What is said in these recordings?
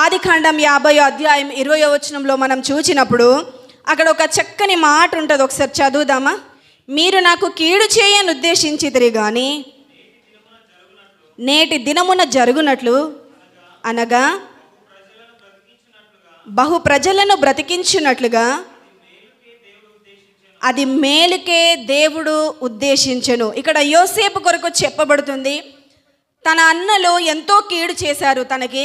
ఆది కాండం యాభై అధ్యాయం ఇరవై వచనంలో మనం చూచినప్పుడు అక్కడ ఒక చక్కని మాట ఉంటుంది ఒకసారి చదువుదామా మీరు నాకు కీడు చేయని ఉద్దేశించిదిరి కానీ నేటి దినమున జరుగునట్లు అనగా బహు ప్రజలను బ్రతికించినట్లుగా అది మేలుకే దేవుడు ఉద్దేశించను ఇక్కడ యోసేపు కొరకు చెప్పబడుతుంది తన అన్నలు ఎంతో కీడు చేశారు తనకి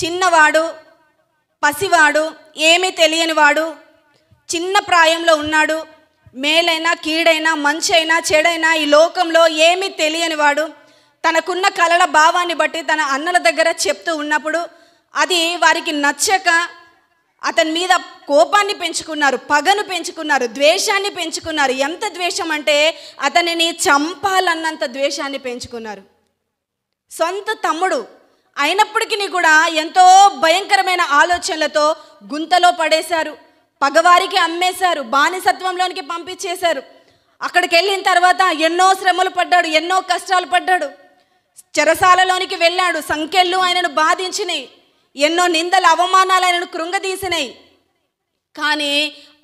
చిన్నవాడు పసివాడు ఏమీ తెలియనివాడు చిన్న ప్రాయంలో ఉన్నాడు మేలైనా కీడైనా మంచి అయినా చెడైనా ఈ లోకంలో ఏమీ తెలియనివాడు తనకున్న కళల భావాన్ని బట్టి తన అన్నల దగ్గర చెప్తూ ఉన్నప్పుడు అది వారికి నచ్చక అతని మీద కోపాన్ని పెంచుకున్నారు పగను పెంచుకున్నారు ద్వేషాన్ని పెంచుకున్నారు ఎంత ద్వేషం అంటే అతనిని చంపాలన్నంత ద్వేషాన్ని పెంచుకున్నారు సొంత తమ్ముడు అయినప్పటికీ కూడా ఎంతో భయంకరమైన ఆలోచనలతో గుంతలో పడేశారు పగవారికి అమ్మేశారు బానిసత్వంలోనికి పంపించేశారు అక్కడికి వెళ్ళిన తర్వాత ఎన్నో శ్రమలు పడ్డాడు ఎన్నో కష్టాలు పడ్డాడు చెరసాలలోనికి వెళ్ళాడు సంఖ్యలు ఆయనను బాధించినాయి ఎన్నో నిందలు అవమానాలు ఆయనను కృంగదీసినాయి కానీ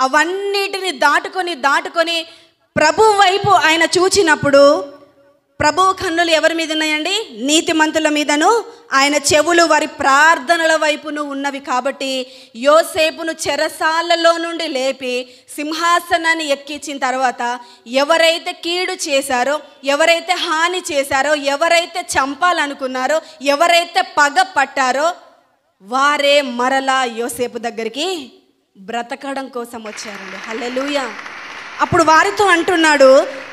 అవన్నిటిని దాటుకొని దాటుకొని ప్రభు వైపు ఆయన చూచినప్పుడు ప్రభువు కన్నులు ఎవరి మీద ఉన్నాయండి నీతిమంతుల మీదను ఆయన చెవులు వారి ప్రార్థనల వైపును ఉన్నవి కాబట్టి యోసేపును చెరసాలలో నుండి లేపి సింహాసనాన్ని ఎక్కించిన తర్వాత ఎవరైతే కీడు చేశారో ఎవరైతే హాని చేశారో ఎవరైతే చంపాలనుకున్నారో ఎవరైతే పగ పట్టారో వారే మరలా యోసేపు దగ్గరికి బ్రతకడం కోసం వచ్చారండి హలో అప్పుడు వారితో అంటున్నాడు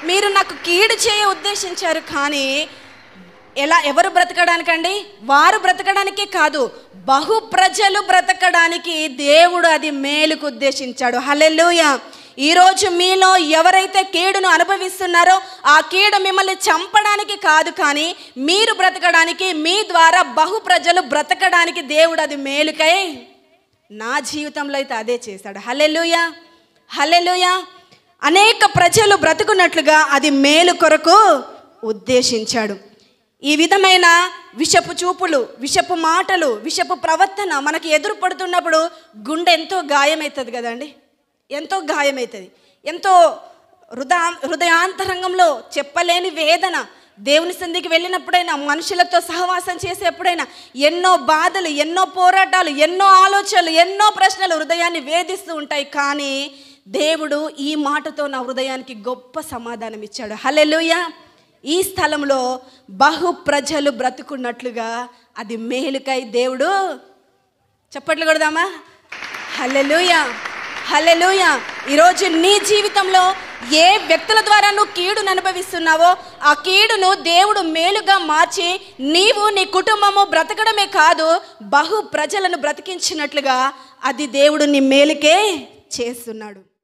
మీరు నాకు కీడు చేయ ఉద్దేశించారు కానీ ఎలా ఎవరు బ్రతకడానికండి వారు బ్రతకడానికే కాదు బహు ప్రజలు బ్రతకడానికి దేవుడు అది మేలుకు ఉద్దేశించాడు హలెల్లుయ ఈరోజు మీలో ఎవరైతే కీడును అనుభవిస్తున్నారో ఆ కీడు మిమ్మల్ని చంపడానికి కాదు కానీ మీరు బ్రతకడానికి మీ ద్వారా బహు ప్రజలు బ్రతకడానికి దేవుడు అది మేలుకై నా జీవితంలో అయితే అదే చేశాడు హలెలుయా హలెలుయా అనేక ప్రజలు బ్రతుకున్నట్లుగా అది మేలు కొరకు ఉద్దేశించాడు ఈ విధమైన విషపు చూపులు విషపు మాటలు విషపు ప్రవర్తన మనకి ఎదురు పడుతున్నప్పుడు గుండె ఎంతో గాయమవుతుంది కదండి ఎంతో గాయమవుతుంది ఎంతో హృదయ హృదయాంతరంగంలో చెప్పలేని వేదన దేవుని సంధికి వెళ్ళినప్పుడైనా మనుషులతో సహవాసం చేసేప్పుడైనా ఎన్నో బాధలు ఎన్నో పోరాటాలు ఎన్నో ఆలోచనలు ఎన్నో ప్రశ్నలు హృదయాన్ని వేధిస్తూ ఉంటాయి కానీ దేవుడు ఈ మాటతో నా హృదయానికి గొప్ప సమాధానం ఇచ్చాడు హలెలుయ ఈ స్థలంలో బహు ప్రజలు బ్రతుకున్నట్లుగా అది మేలుకై దేవుడు చప్పట్లు కొడదామా హలెలుయ హలెలుయ ఈరోజు నీ జీవితంలో ఏ వ్యక్తుల ద్వారా నువ్వు కీడును అనుభవిస్తున్నావో ఆ కీడును దేవుడు మేలుగా మార్చి నీవు నీ కుటుంబము బ్రతకడమే కాదు బహు ప్రజలను బ్రతికించినట్లుగా అది దేవుడు నీ మేలుకే చేస్తున్నాడు